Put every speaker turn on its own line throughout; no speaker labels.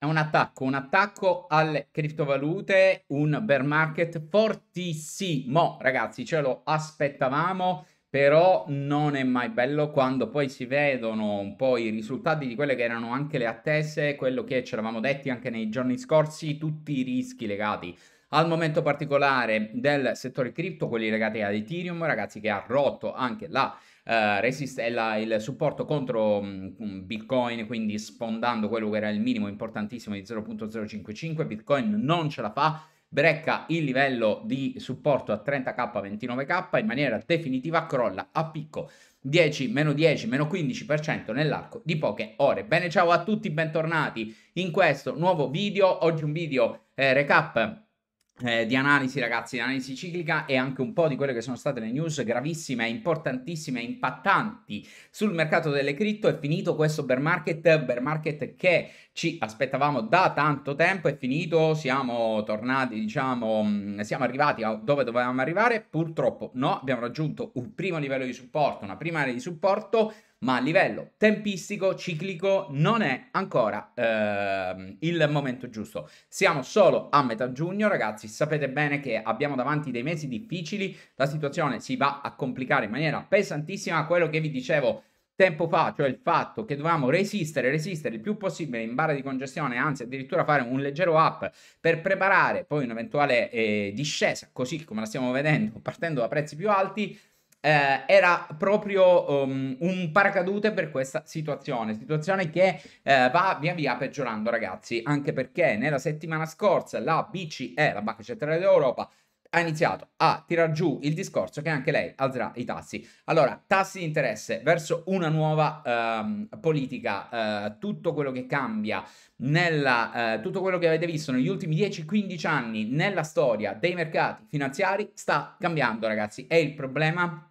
È un attacco, un attacco alle criptovalute, un bear market fortissimo. Ragazzi, ce lo aspettavamo, però non è mai bello quando poi si vedono un po' i risultati di quelle che erano anche le attese, quello che ci eravamo detti anche nei giorni scorsi, tutti i rischi legati al momento particolare del settore cripto, quelli legati ad Ethereum, ragazzi, che ha rotto anche la eh, resist- la, il supporto contro mh, Bitcoin, quindi sfondando quello che era il minimo importantissimo di 0.055, Bitcoin non ce la fa, brecca il livello di supporto a 30k, 29k in maniera definitiva, crolla a picco 10, meno 10, meno 15% nell'arco di poche ore. Bene, ciao a tutti, bentornati in questo nuovo video, oggi un video eh, recap eh, di analisi, ragazzi, di analisi ciclica e anche un po' di quelle che sono state le news gravissime, importantissime, impattanti sul mercato delle cripto. È finito questo bear market, bear market che ci aspettavamo da tanto tempo, è finito, siamo tornati, diciamo, mm, siamo arrivati a dove dovevamo arrivare, purtroppo no, abbiamo raggiunto un primo livello di supporto, una prima area di supporto ma a livello tempistico, ciclico, non è ancora eh, il momento giusto. Siamo solo a metà giugno, ragazzi, sapete bene che abbiamo davanti dei mesi difficili, la situazione si va a complicare in maniera pesantissima, quello che vi dicevo tempo fa, cioè il fatto che dovevamo resistere, resistere il più possibile in barra di congestione, anzi addirittura fare un leggero up per preparare poi un'eventuale eh, discesa, così come la stiamo vedendo, partendo da prezzi più alti, eh, era proprio um, un paracadute per questa situazione, situazione che eh, va via via peggiorando ragazzi, anche perché nella settimana scorsa la BCE, la Banca Centrale d'Europa, ha iniziato a tirar giù il discorso che anche lei alzerà i tassi. Allora, tassi di interesse verso una nuova ehm, politica, eh, tutto quello che cambia, nella, eh, tutto quello che avete visto negli ultimi 10-15 anni nella storia dei mercati finanziari sta cambiando, ragazzi. È il problema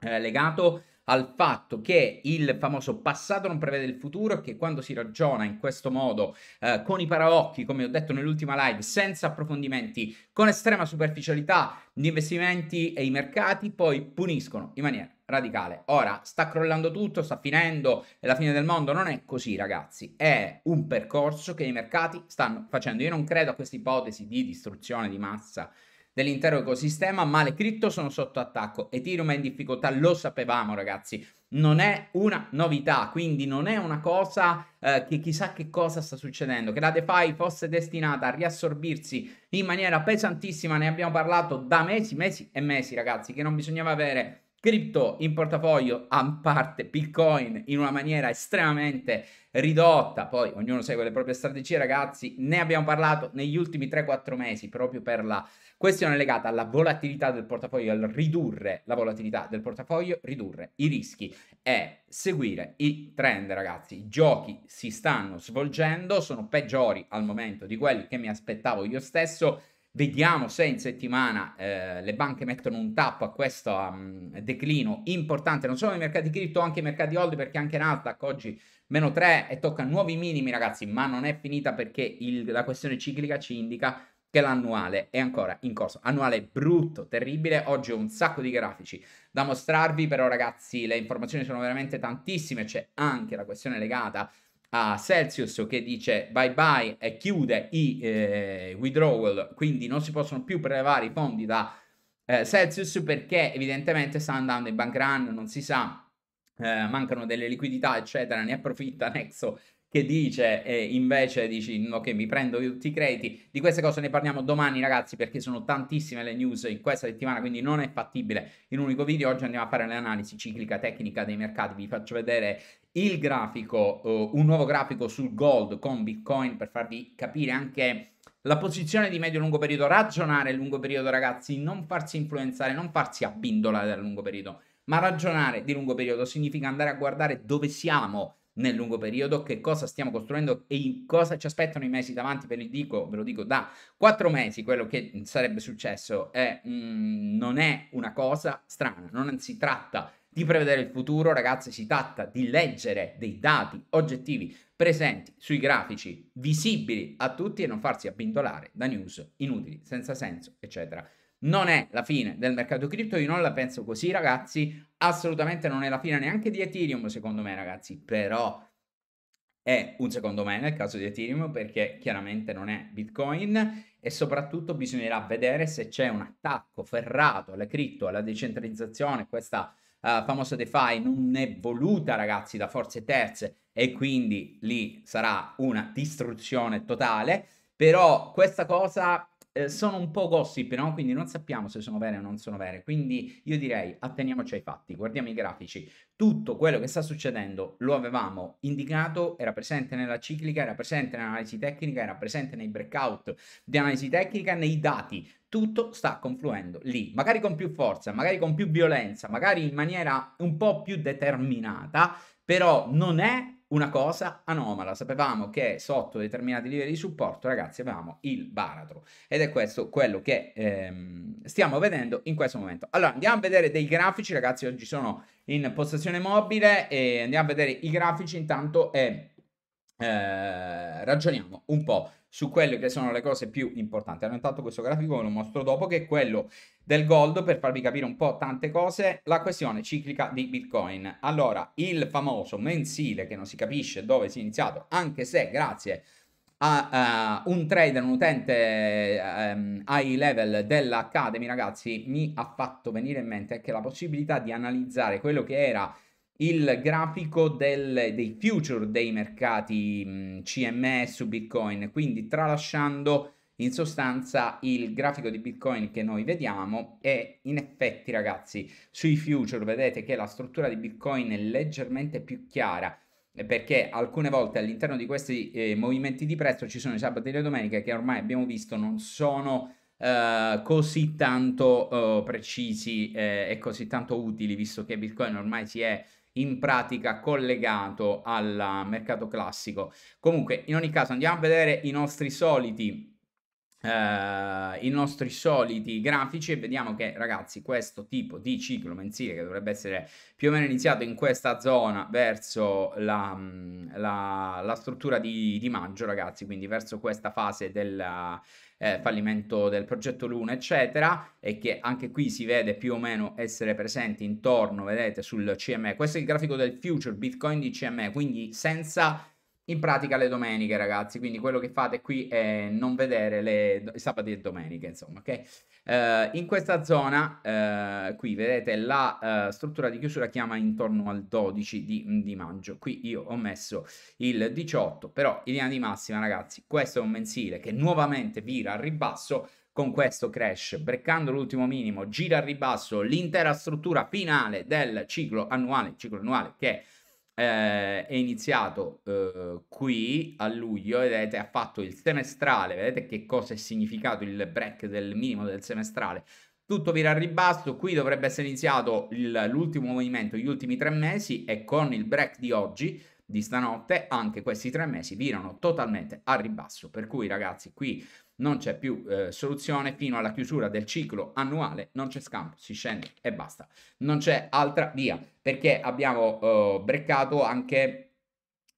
eh, legato al fatto che il famoso passato non prevede il futuro e che quando si ragiona in questo modo eh, con i paraocchi, come ho detto nell'ultima live, senza approfondimenti, con estrema superficialità, gli investimenti e i mercati poi puniscono in maniera radicale. Ora sta crollando tutto, sta finendo, è la fine del mondo, non è così ragazzi, è un percorso che i mercati stanno facendo. Io non credo a questa ipotesi di distruzione di massa dell'intero ecosistema, ma le cripto sono sotto attacco. Ethereum è in difficoltà, lo sapevamo ragazzi, non è una novità, quindi non è una cosa eh, che chissà che cosa sta succedendo. Che la DeFi fosse destinata a riassorbirsi in maniera pesantissima, ne abbiamo parlato da mesi, mesi e mesi ragazzi, che non bisognava avere cripto in portafoglio a parte Bitcoin in una maniera estremamente ridotta, poi ognuno segue le proprie strategie ragazzi, ne abbiamo parlato negli ultimi 3-4 mesi proprio per la questione legata alla volatilità del portafoglio, al ridurre la volatilità del portafoglio, ridurre i rischi e seguire i trend ragazzi, i giochi si stanno svolgendo, sono peggiori al momento di quelli che mi aspettavo io stesso, Vediamo se in settimana eh, le banche mettono un tappo a questo um, declino importante, non solo nei mercati cripto, anche nei mercati hold, perché anche Nasdaq oggi meno 3 e tocca nuovi minimi, ragazzi, ma non è finita perché il, la questione ciclica ci indica che l'annuale è ancora in corso. Annuale brutto, terribile, oggi ho un sacco di grafici da mostrarvi, però ragazzi le informazioni sono veramente tantissime, c'è anche la questione legata a Celsius che dice bye bye e chiude i eh, withdrawal, quindi non si possono più prelevare i fondi da eh, Celsius perché evidentemente sta andando in bank run, non si sa, eh, mancano delle liquidità, eccetera, ne approfitta Nexo che dice e invece dici mm, ok mi prendo tutti i crediti di queste cose ne parliamo domani ragazzi perché sono tantissime le news in questa settimana quindi non è fattibile in un unico video oggi andiamo a fare l'analisi ciclica tecnica dei mercati vi faccio vedere il grafico uh, un nuovo grafico sul gold con bitcoin per farvi capire anche la posizione di medio-lungo periodo, ragionare lungo periodo, ragazzi, non farsi influenzare, non farsi abbindolare dal lungo periodo, ma ragionare di lungo periodo significa andare a guardare dove siamo nel lungo periodo, che cosa stiamo costruendo e cosa ci aspettano i mesi davanti, ve lo dico, ve lo dico da quattro mesi quello che sarebbe successo è, mh, mm, non è una cosa strana, non si tratta di prevedere il futuro, ragazzi, si tratta di leggere dei dati oggettivi presenti sui grafici, visibili a tutti e non farsi abbindolare da news inutili, senza senso, eccetera non è la fine del mercato cripto, io non la penso così ragazzi, assolutamente non è la fine neanche di Ethereum secondo me ragazzi, però è un secondo me nel caso di Ethereum perché chiaramente non è Bitcoin e soprattutto bisognerà vedere se c'è un attacco ferrato alle cripto, alla decentralizzazione, questa uh, famosa DeFi non è voluta ragazzi da forze terze e quindi lì sarà una distruzione totale, però questa cosa eh, sono un po' gossip, no? Quindi non sappiamo se sono vere o non sono vere. Quindi io direi atteniamoci ai fatti, guardiamo i grafici. Tutto quello che sta succedendo lo avevamo indicato, era presente nella ciclica, era presente nell'analisi tecnica, era presente nei breakout di analisi tecnica, nei dati. Tutto sta confluendo lì, magari con più forza, magari con più violenza, magari in maniera un po' più determinata, però non è una cosa anomala. Sapevamo che sotto determinati livelli di supporto, ragazzi, avevamo il baratro. Ed è questo quello che ehm, stiamo vedendo in questo momento. Allora, andiamo a vedere dei grafici, ragazzi. Oggi sono in postazione mobile e andiamo a vedere i grafici intanto e eh, eh, ragioniamo un po' su quelle che sono le cose più importanti. Allora, intanto questo grafico ve lo mostro dopo, che è quello del gold, per farvi capire un po' tante cose, la questione ciclica di Bitcoin. Allora, il famoso mensile, che non si capisce dove si è iniziato, anche se grazie a uh, un trader, un utente um, high level dell'Academy, ragazzi, mi ha fatto venire in mente che la possibilità di analizzare quello che era il grafico del, dei future dei mercati mh, mm, CMS su Bitcoin, quindi tralasciando in sostanza il grafico di Bitcoin che noi vediamo e in effetti ragazzi sui future vedete che la struttura di Bitcoin è leggermente più chiara perché alcune volte all'interno di questi eh, movimenti di prezzo ci sono i sabati e le domeniche che ormai abbiamo visto non sono eh, così tanto eh, precisi eh, e così tanto utili visto che Bitcoin ormai si è in pratica collegato al mercato classico. Comunque, in ogni caso, andiamo a vedere i nostri soliti. Eh, I nostri soliti grafici e vediamo che ragazzi questo tipo di ciclo mensile che dovrebbe essere più o meno iniziato in questa zona verso la, mm, la, la struttura di, di, maggio ragazzi quindi verso questa fase della, eh, fallimento del progetto Luna, eccetera, e che anche qui si vede più o meno essere presenti intorno, vedete, sul CME. Questo è il grafico del future Bitcoin di CME, quindi senza in pratica le domeniche, ragazzi. Quindi quello che fate qui è non vedere le do- sabati e domeniche, insomma, ok? Uh, in questa zona, uh, qui vedete la uh, struttura di chiusura chiama intorno al 12 di, di, maggio. Qui io ho messo il 18, però in linea di massima, ragazzi, questo è un mensile che nuovamente vira al ribasso con questo crash, breccando l'ultimo minimo, gira al ribasso l'intera struttura finale del ciclo annuale, ciclo annuale che è eh, è iniziato eh, qui a luglio, vedete, ha fatto il semestrale, vedete che cosa è significato il break del minimo del semestrale. Tutto vira al ribasso, qui dovrebbe essere iniziato il, l'ultimo movimento, gli ultimi tre mesi e con il break di oggi, di stanotte, anche questi tre mesi virano totalmente al ribasso. Per cui ragazzi, qui non c'è più eh, soluzione fino alla chiusura del ciclo annuale, non c'è scampo, si scende e basta. Non c'è altra via, perché abbiamo eh, breccato anche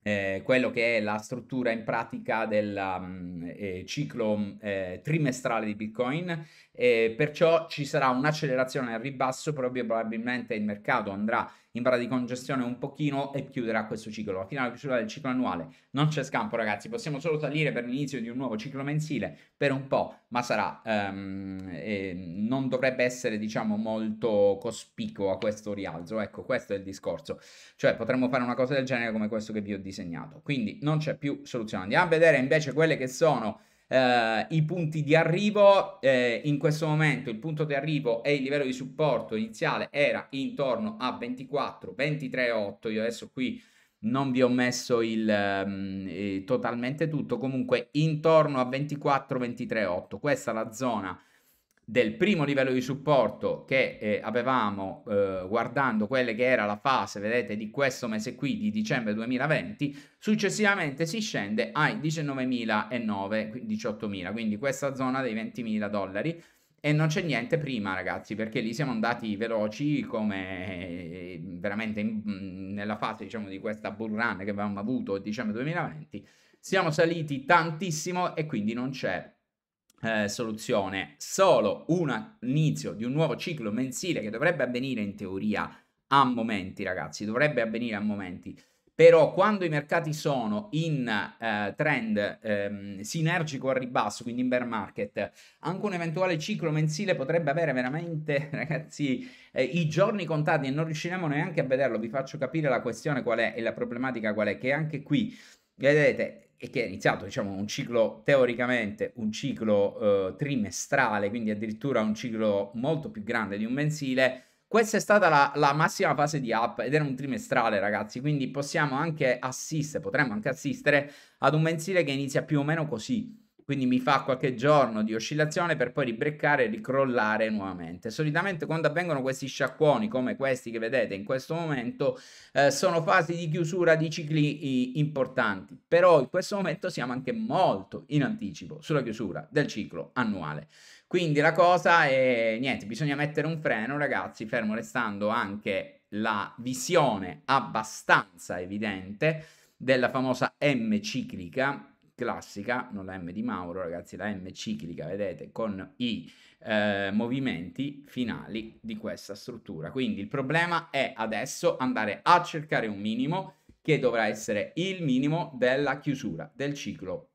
eh, quello che è la struttura in pratica del um, eh, ciclo mm, eh, trimestrale di Bitcoin, perciò ci sarà un'accelerazione al ribasso, probabilmente il mercato andrà a in barra di congestione un pochino e chiuderà questo ciclo. La finale chiusura del ciclo annuale non c'è scampo ragazzi, possiamo solo salire per l'inizio di un nuovo ciclo mensile per un po', ma sarà, um, eh, non dovrebbe essere diciamo molto cospicuo a questo rialzo, ecco questo è il discorso, cioè potremmo fare una cosa del genere come questo che vi ho disegnato, quindi non c'è più soluzione. Andiamo a vedere invece quelle che sono eh, i punti di arrivo eh, in questo momento il punto di arrivo e il livello di supporto iniziale era intorno a 24 23,8 io adesso qui non vi ho messo il, um, totalmente tutto comunque intorno a 24 23,8 questa è la zona del primo livello di supporto che eh, avevamo eh, guardando quella che era la fase, vedete, di questo mese qui, di dicembre 2020, successivamente si scende ai 19.009, 18.000, quindi questa zona dei 20.000 dollari e non c'è niente prima ragazzi perché lì siamo andati veloci come eh, veramente in, nella fase diciamo di questa bull run che avevamo avuto a dicembre 2020 siamo saliti tantissimo e quindi non c'è eh, soluzione, solo un inizio di un nuovo ciclo mensile che dovrebbe avvenire in teoria a momenti, ragazzi, dovrebbe avvenire a momenti. Però quando i mercati sono in eh, trend ehm, sinergico al ribasso, quindi in bear market, anche un eventuale ciclo mensile potrebbe avere veramente, ragazzi, eh, i giorni contati e non riusciremo neanche a vederlo. Vi faccio capire la questione qual è e la problematica qual è, che anche qui, vedete, e che è iniziato diciamo un ciclo teoricamente un ciclo eh, trimestrale quindi addirittura un ciclo molto più grande di un mensile questa è stata la, la, massima fase di app ed era un trimestrale ragazzi quindi possiamo anche assistere potremmo anche assistere ad un mensile che inizia più o meno così quindi mi fa qualche giorno di oscillazione per poi ribreccare e ricrollare nuovamente. Solitamente quando avvengono questi sciacquoni come questi che vedete in questo momento eh, sono fasi di chiusura di cicli importanti, però in questo momento siamo anche molto in anticipo sulla chiusura del ciclo annuale. Quindi la cosa è niente, bisogna mettere un freno ragazzi, fermo restando anche la visione abbastanza evidente della famosa M ciclica classica, non la M di Mauro ragazzi, la M ciclica, vedete, con i eh, movimenti finali di questa struttura. Quindi il problema è adesso andare a cercare un minimo che dovrà essere il minimo della chiusura del ciclo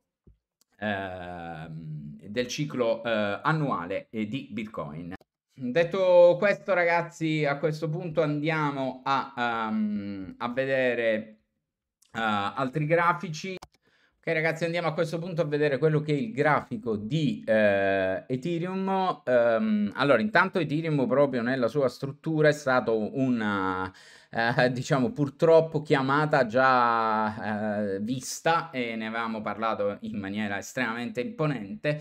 eh, del ciclo eh, annuale eh, di Bitcoin. Detto questo, ragazzi, a questo punto andiamo a, um, a vedere uh, altri grafici. Ok ragazzi andiamo a questo punto a vedere quello che è il grafico di eh, Ethereum. Um, allora intanto Ethereum proprio nella sua struttura è stato una eh, diciamo purtroppo chiamata già eh, vista e ne avevamo parlato in maniera estremamente imponente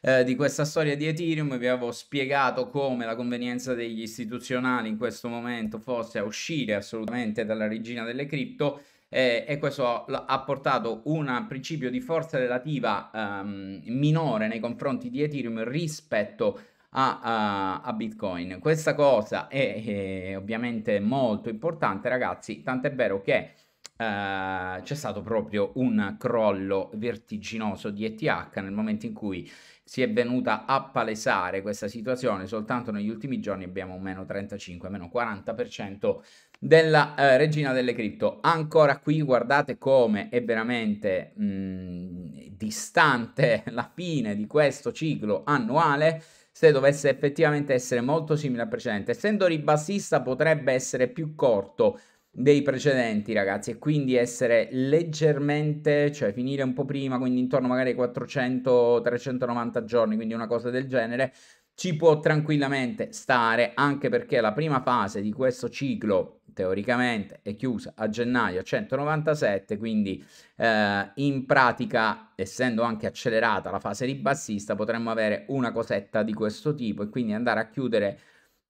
eh, di questa storia di Ethereum, vi avevo spiegato come la convenienza degli istituzionali in questo momento fosse a uscire assolutamente dalla regina delle cripto eh, e questo ha portato un principio di forza relativa ehm, minore nei confronti di Ethereum rispetto a, a, a Bitcoin. Questa cosa è, è, ovviamente molto importante ragazzi, tant'è vero che Uh, c'è stato proprio un crollo vertiginoso di ETH nel momento in cui si è venuta a palesare questa situazione soltanto negli ultimi giorni abbiamo un meno 35 meno 40% della eh, regina delle cripto. Ancora qui guardate come è veramente mh, mm, distante la fine di questo ciclo annuale se dovesse effettivamente essere molto simile al precedente. Essendo ribassista potrebbe essere più corto dei precedenti ragazzi e quindi essere leggermente cioè finire un po' prima quindi intorno magari ai 400 390 giorni quindi una cosa del genere ci può tranquillamente stare, anche perché la prima fase di questo ciclo teoricamente è chiusa a gennaio 197, quindi eh, in pratica, essendo anche accelerata la fase ribassista, potremmo avere una cosetta di questo tipo e quindi andare a chiudere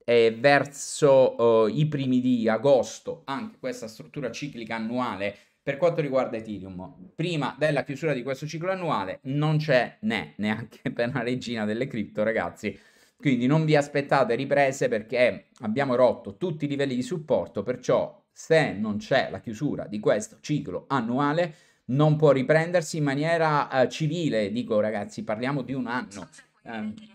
eh, verso eh, i primi di agosto anche questa struttura ciclica annuale per quanto riguarda Ethereum, prima della chiusura di questo ciclo annuale non c'è né neanche per la regina delle cripto, ragazzi quindi non vi aspettate riprese perché abbiamo rotto tutti i livelli di supporto, perciò se non c'è la chiusura di questo ciclo annuale non può riprendersi in maniera eh, civile, dico ragazzi, parliamo di un anno. Eh,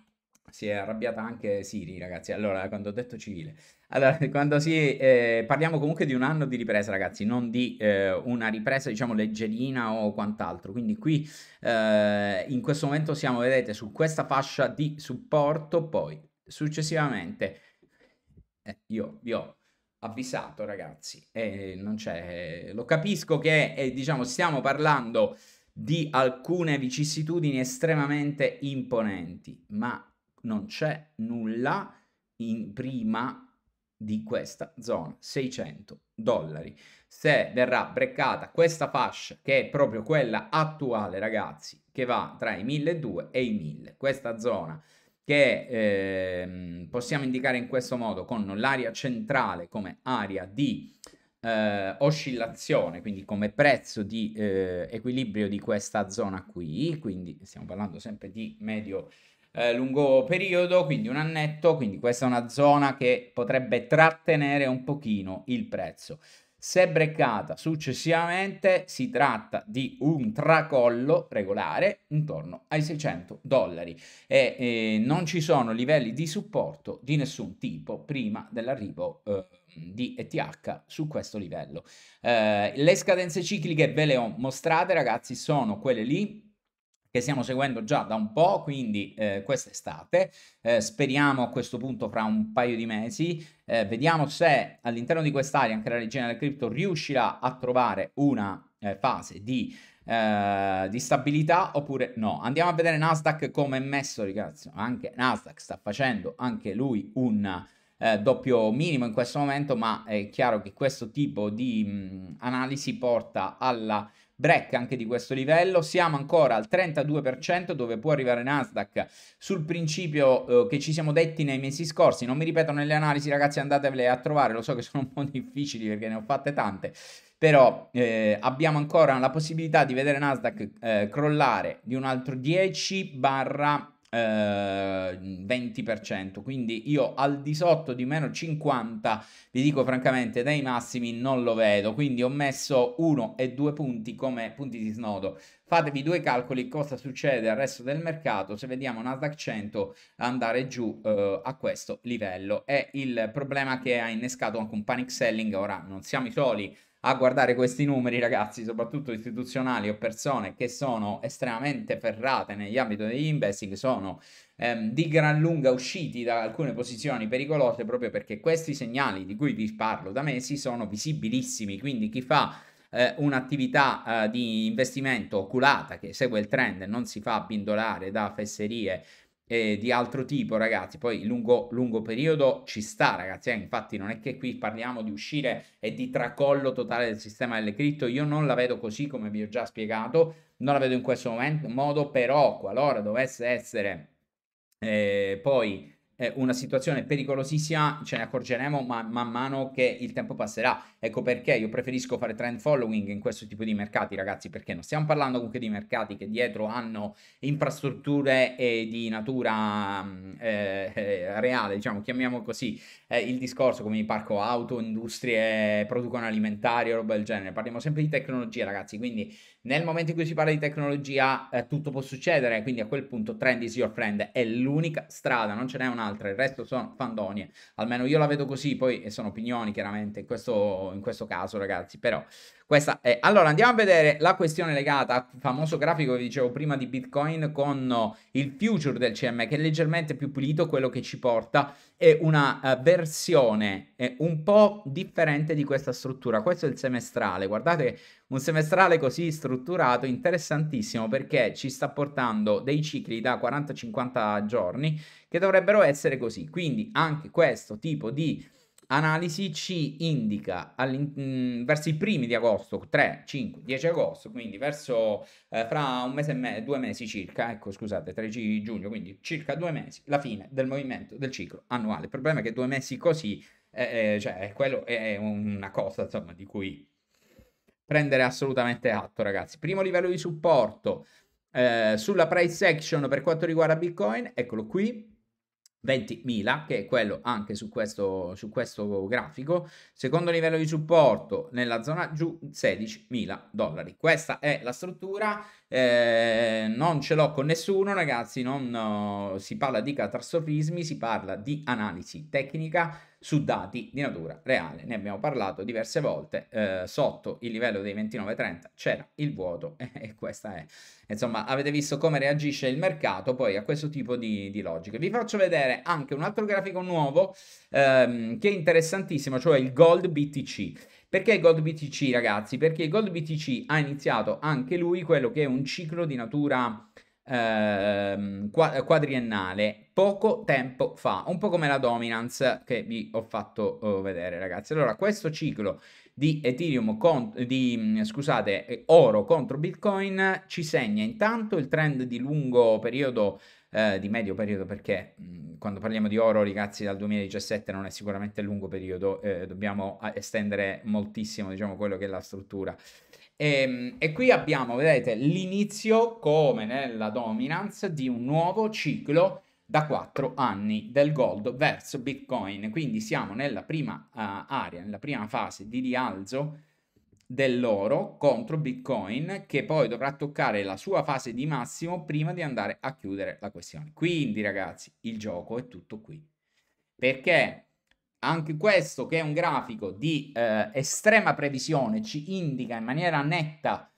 si è arrabbiata anche Siri, ragazzi. Allora, quando ho detto civile, allora, quando si eh, parliamo comunque di un anno di ripresa, ragazzi, non di eh, una ripresa, diciamo, leggerina o quant'altro. Quindi qui eh, in questo momento siamo, vedete, su questa fascia di supporto, poi successivamente eh, io vi ho avvisato, ragazzi, e non c'è lo capisco che eh, diciamo stiamo parlando di alcune vicissitudini estremamente imponenti, ma non c'è nulla in prima di questa zona 600 dollari se verrà breccata questa fascia che è proprio quella attuale ragazzi che va tra i 1200 e i 1000 questa zona che eh, possiamo indicare in questo modo con l'area centrale come area di eh, oscillazione quindi come prezzo di eh, equilibrio di questa zona qui quindi stiamo parlando sempre di medio eh, lungo periodo, quindi un annetto, quindi questa è una zona che potrebbe trattenere un pochino il prezzo. Se breccata successivamente si tratta di un tracollo regolare intorno ai 600 dollari e eh, non ci sono livelli di supporto di nessun tipo prima dell'arrivo eh, di ETH su questo livello. Eh, le scadenze cicliche ve le ho mostrate ragazzi, sono quelle lì che stiamo seguendo già da un po', quindi eh, quest'estate, eh, speriamo a questo punto fra un paio di mesi, eh, vediamo se all'interno di quest'area anche la regina del cripto riuscirà a trovare una eh, fase di, eh, di, stabilità oppure no. Andiamo a vedere Nasdaq come è messo, ragazzi, anche Nasdaq sta facendo anche lui un... Eh, doppio minimo in questo momento, ma è chiaro che questo tipo di mh, analisi porta alla break anche di questo livello, siamo ancora al 32% dove può arrivare Nasdaq sul principio eh, che ci siamo detti nei mesi scorsi, non mi ripeto nelle analisi ragazzi andatevele a trovare, lo so che sono un po' difficili perché ne ho fatte tante, però eh, abbiamo ancora la possibilità di vedere Nasdaq eh, crollare di un altro 10 barra eh, 20%, quindi io al di sotto di meno 50, vi dico francamente, dai massimi non lo vedo, quindi ho messo 1 e 2 punti come punti di snodo. Fatevi due calcoli cosa succede al resto del mercato se vediamo Nasdaq 100 andare giù eh, a questo livello. È il problema che ha innescato anche un panic selling, ora non siamo i soli, a guardare questi numeri, ragazzi, soprattutto istituzionali o persone che sono estremamente ferrate negli ambiti degli investing, sono ehm, di gran lunga usciti da alcune posizioni pericolose proprio perché questi segnali di cui vi parlo da mesi sono visibilissimi, quindi chi fa eh, un'attività eh, di investimento oculata che segue il trend e non si fa abbindolare da fesserie eh, di altro tipo, ragazzi. Poi lungo, lungo periodo ci sta, ragazzi. Eh, infatti, non è che qui parliamo di uscire e di tracollo totale del sistema delle cripto. Io non la vedo così, come vi ho già spiegato. Non la vedo in questo momento, modo, però, qualora dovesse essere eh, poi eh, una situazione pericolosissima, ce ne accorgeremo man, man mano che il tempo passerà. Ecco perché io preferisco fare trend following in questo tipo di mercati, ragazzi, perché non stiamo parlando comunque di mercati che dietro hanno infrastrutture e di natura eh, eh, reale, diciamo, chiamiamo così il discorso, come i parco auto, industrie, producono alimentari o roba del genere. Parliamo sempre di tecnologia, ragazzi, quindi nel momento in cui si parla di tecnologia eh, tutto può succedere, quindi a quel punto trend is your friend è l'unica strada, non ce n'è un'altra, il resto sono fandonie, almeno io la vedo così, poi sono opinioni chiaramente in questo, in questo caso ragazzi, però questa è. Allora andiamo a vedere la questione legata al famoso grafico che dicevo prima di Bitcoin con il future del CM che è leggermente più pulito, quello che ci porta è una uh, versione eh, un po' differente di questa struttura. Questo è il semestrale, guardate un semestrale così strutturato interessantissimo perché ci sta portando dei cicli da 40-50 giorni che dovrebbero essere così. Quindi anche questo tipo di analisi ci indica mm, verso i primi di agosto, 3, 5, 10 agosto, quindi verso eh, fra un mese e me- due mesi circa, ecco scusate, 13 giugno, quindi circa due mesi, la fine del movimento del ciclo annuale. Il problema è che due mesi così, eh, eh cioè, eh, quello è una cosa, insomma, di cui prendere assolutamente atto, ragazzi. Primo livello di supporto eh, sulla price action per quanto riguarda Bitcoin, eccolo qui, 20.000, che è quello anche su questo, su questo grafico, secondo livello di supporto nella zona giù 16.000 dollari. Questa è la struttura, eh, non ce l'ho con nessuno ragazzi, non no, si parla di catastrofismi, si parla di analisi tecnica, su dati di natura reale. Ne abbiamo parlato diverse volte, eh, sotto il livello dei 29,30 c'era il vuoto e, questa è. Insomma, avete visto come reagisce il mercato poi a questo tipo di, di logiche. Vi faccio vedere anche un altro grafico nuovo ehm, che è interessantissimo, cioè il Gold BTC. Perché Gold BTC, ragazzi? Perché Gold BTC ha iniziato anche lui quello che è un ciclo di natura eh, quadriennale poco tempo fa, un po' come la dominance che vi ho fatto oh, vedere ragazzi. Allora questo ciclo di Ethereum con, di, mm, scusate, eh, oro contro Bitcoin ci segna intanto il trend di lungo periodo eh, di medio periodo perché mh, mm, quando parliamo di oro ragazzi dal 2017 non è sicuramente lungo periodo eh, dobbiamo eh, estendere moltissimo diciamo quello che è la struttura e, ehm, e, qui abbiamo, vedete, l'inizio, come nella dominance, di un nuovo ciclo da 4 anni del gold verso Bitcoin. Quindi siamo nella prima uh, area, nella prima fase di rialzo dell'oro contro Bitcoin che poi dovrà toccare la sua fase di massimo prima di andare a chiudere la questione. Quindi ragazzi, il gioco è tutto qui. Perché anche questo che è un grafico di eh, estrema previsione ci indica in maniera netta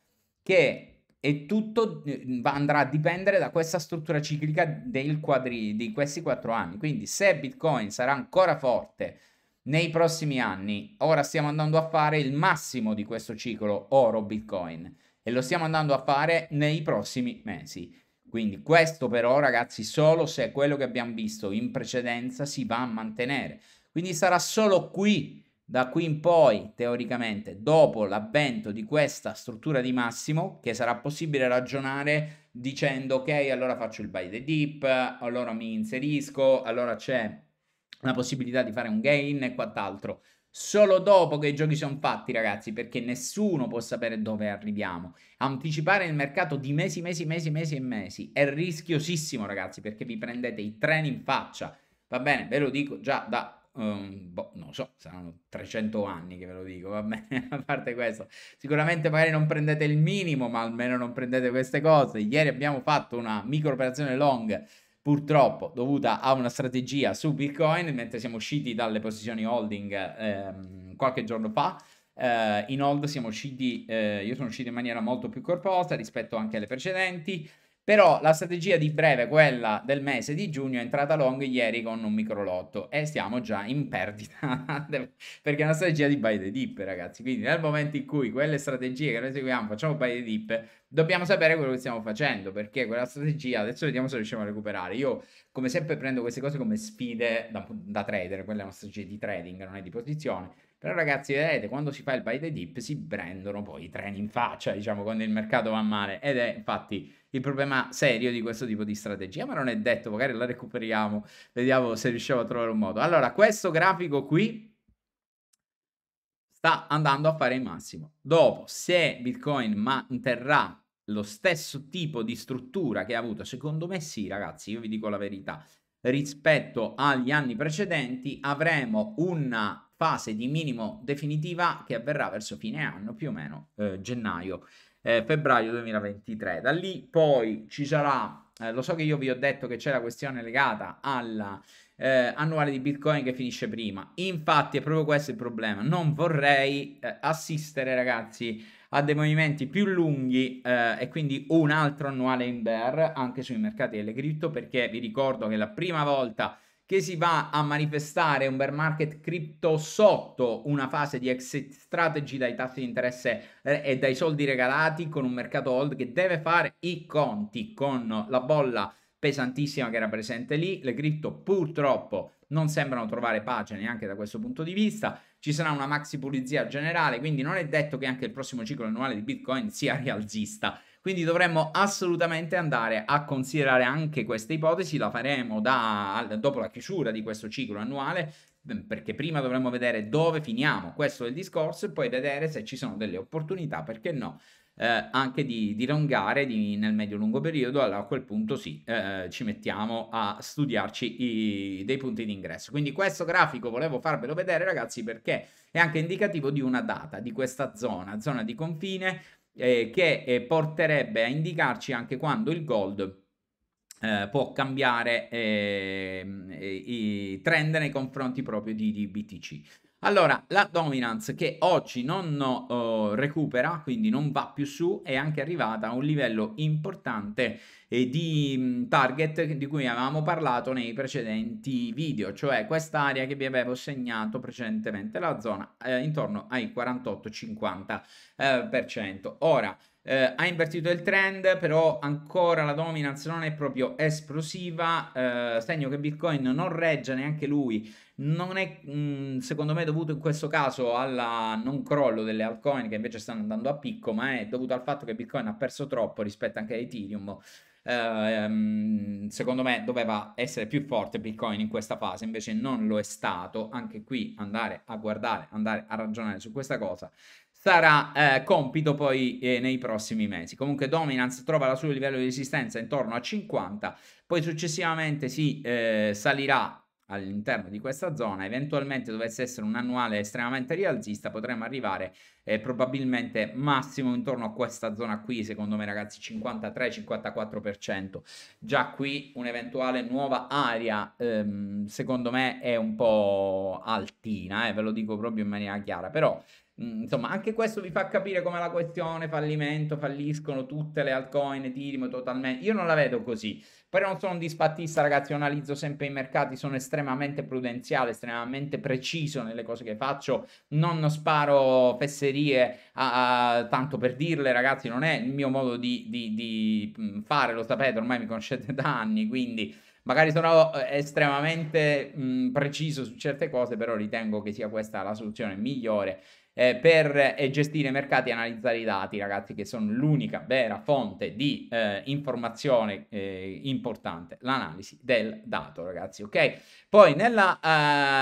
che è tutto mm, andrà a dipendere da questa struttura ciclica del quadri, di questi quattro anni. Quindi se Bitcoin sarà ancora forte nei prossimi anni, ora stiamo andando a fare il massimo di questo ciclo oro Bitcoin e lo stiamo andando a fare nei prossimi mesi. Quindi questo però ragazzi solo se quello che abbiamo visto in precedenza si va a mantenere. Quindi sarà solo qui, da qui in poi, teoricamente, dopo l'avvento di questa struttura di massimo, che sarà possibile ragionare dicendo ok, allora faccio il buy the dip, allora mi inserisco, allora c'è la possibilità di fare un gain e quant'altro. Solo dopo che i giochi sono fatti, ragazzi, perché nessuno può sapere dove arriviamo. Anticipare il mercato di mesi, mesi, mesi, mesi e mesi è rischiosissimo, ragazzi, perché vi prendete i treni in faccia. Va bene, ve lo dico già da um, boh, non so, saranno 300 anni che ve lo dico, va bene, a parte questo. Sicuramente magari non prendete il minimo, ma almeno non prendete queste cose. Ieri abbiamo fatto una micro operazione long purtroppo dovuta a una strategia su Bitcoin, mentre siamo usciti dalle posizioni holding ehm, qualche giorno fa. Eh, in hold siamo usciti, eh, io sono uscito in maniera molto più corposa rispetto anche alle precedenti. Però la strategia di breve, quella del mese di giugno, è entrata long ieri con un microlotto e stiamo già in perdita perché è una strategia di buy the dip, ragazzi. Quindi nel momento in cui quelle strategie che noi seguiamo facciamo buy the dip, dobbiamo sapere quello che stiamo facendo perché quella strategia adesso vediamo se riusciamo a recuperare. Io come sempre prendo queste cose come sfide da, da trader, quella è una strategia di trading, non è di posizione però ragazzi, vedete, quando si fa il buy the dip si prendono poi i treni in faccia, diciamo, quando il mercato va male. Ed è infatti il problema serio di questo tipo di strategia, ma non è detto, magari la recuperiamo, vediamo se riusciamo a trovare un modo. Allora, questo grafico qui sta andando a fare il massimo. Dopo, se Bitcoin manterrà lo stesso tipo di struttura che ha avuto, secondo me sì, ragazzi, io vi dico la verità, rispetto agli anni precedenti avremo una fase di minimo definitiva che avverrà verso fine anno, più o meno eh, gennaio, eh, febbraio 2023. Da lì poi ci sarà, eh, lo so che io vi ho detto che c'è la questione legata alla eh, annuale di Bitcoin che finisce prima. Infatti è proprio questo il problema. Non vorrei eh, assistere, ragazzi, a dei movimenti più lunghi eh, e quindi un altro annuale in bear anche sui mercati delle cripto perché vi ricordo che la prima volta che si va a manifestare un bear market cripto sotto una fase di exit strategy dai tassi di interesse eh, e dai soldi regalati con un mercato hold che deve fare i conti con la bolla pesantissima che era presente lì. Le cripto purtroppo non sembrano trovare pace neanche da questo punto di vista. Ci sarà una maxi pulizia generale, quindi non è detto che anche il prossimo ciclo annuale di Bitcoin sia rialzista. Quindi dovremmo assolutamente andare a considerare anche questa ipotesi, la faremo da, dopo la chiusura di questo ciclo annuale, mm, perché prima dovremmo vedere dove finiamo, questo è il discorso, e poi vedere se ci sono delle opportunità, perché no, eh, anche di dilongare di, nel medio-lungo periodo, allora a quel punto sì, eh, ci mettiamo a studiarci i, dei punti d'ingresso. Quindi questo grafico volevo farvelo vedere ragazzi perché è anche indicativo di una data, di questa zona, zona di confine, eh, che eh, porterebbe a indicarci anche quando il gold eh, può cambiare ehm, eh, i trend nei confronti proprio di, di BTC. Allora, la dominance che oggi non uh, recupera, quindi non va più su, è anche arrivata a un livello importante eh, di mh, mm, target di cui avevamo parlato nei precedenti video, cioè quest'area che vi avevo segnato precedentemente, la zona eh, intorno ai 48-50%. Eh, Ora, eh, ha invertito il trend, però ancora la dominance non è proprio esplosiva, eh, segno che Bitcoin non regge neanche lui, non è mh, mm, secondo me dovuto in questo caso al non crollo delle altcoin che invece stanno andando a picco, ma è dovuto al fatto che Bitcoin ha perso troppo rispetto anche a Ethereum. Uh, secondo me doveva essere più forte Bitcoin in questa fase, invece non lo è stato. Anche qui andare a guardare, andare a ragionare su questa cosa sarà eh, compito poi eh, nei prossimi mesi. Comunque Dominance trova il suo livello di resistenza intorno a 50, poi successivamente si eh, salirà all'interno di questa zona, eventualmente dovesse essere un annuale estremamente rialzista, potremmo arrivare eh, probabilmente massimo intorno a questa zona qui, secondo me ragazzi 53-54%. Già qui un'eventuale nuova area ehm, secondo me è un po' altina, eh, ve lo dico proprio in maniera chiara, però Mm, insomma, anche questo vi fa capire come la questione fallimento, falliscono tutte le altcoin, Ethereum totalmente. Io non la vedo così, però non sono un dispattista, ragazzi, io analizzo sempre i mercati, sono estremamente prudenziale, estremamente preciso nelle cose che faccio, non sparo fesserie a, a, tanto per dirle, ragazzi, non è il mio modo di, di, di mm, fare, lo sapete, ormai mi conoscete da anni, quindi magari sono eh, estremamente mh, mm, preciso su certe cose, però ritengo che sia questa la soluzione migliore eh, per eh, gestire i mercati e analizzare i dati, ragazzi, che sono l'unica vera fonte di eh, informazione eh, importante, l'analisi del dato, ragazzi, ok? Poi nella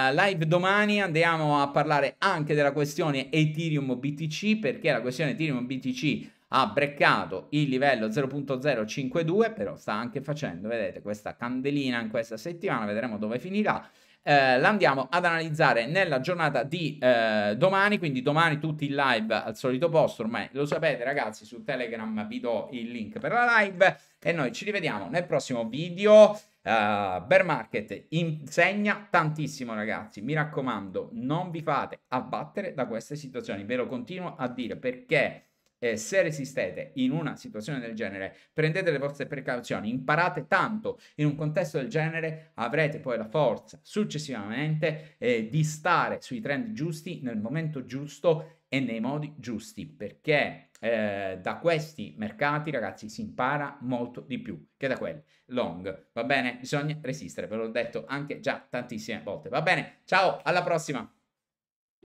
eh, live domani andiamo a parlare anche della questione Ethereum BTC, perché la questione Ethereum BTC ha breccato il livello 0.052, però sta anche facendo, vedete, questa candelina in questa settimana, vedremo dove finirà. Eh, l'andiamo ad analizzare nella giornata di eh, domani, quindi domani tutti in live al solito posto, ormai lo sapete ragazzi, su Telegram vi do il link per la live e noi ci rivediamo nel prossimo video. Uh, bear market insegna tantissimo ragazzi mi raccomando non vi fate abbattere da queste situazioni ve lo continuo a dire perché eh, se resistete in una situazione del genere, prendete le vostre precauzioni, imparate tanto in un contesto del genere, avrete poi la forza successivamente eh, di stare sui trend giusti nel momento giusto e nei modi giusti, perché eh, da questi mercati, ragazzi, si impara molto di più che da quelli long. Va bene? Bisogna resistere, ve l'ho detto anche già tantissime volte. Va bene? Ciao, alla prossima!